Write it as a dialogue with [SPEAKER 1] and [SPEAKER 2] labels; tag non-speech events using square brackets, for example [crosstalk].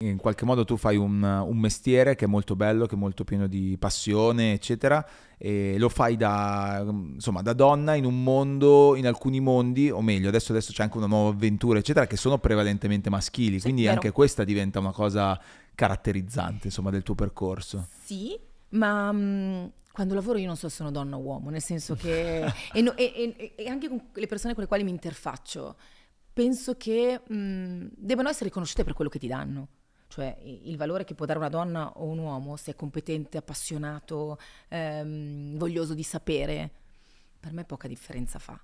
[SPEAKER 1] in qualche modo tu fai un, un, mestiere che è molto bello, che è molto pieno di passione, eccetera, e lo fai da, insomma, da donna in un mondo, in alcuni mondi, o meglio, adesso, adesso c'è anche una nuova avventura, eccetera, che sono prevalentemente maschili, sì, quindi anche questa diventa una cosa caratterizzante, insomma, del tuo percorso.
[SPEAKER 2] Sì, ma um,
[SPEAKER 3] quando lavoro io non so se sono donna o uomo, nel senso che... [laughs] e, no, e, e, e, anche con le persone con le quali mi interfaccio, penso che um, debbano essere riconosciute per quello che ti danno. Cioè il valore che può dare una donna o un uomo, se è competente, appassionato, ehm, voglioso di sapere, per me poca differenza fa.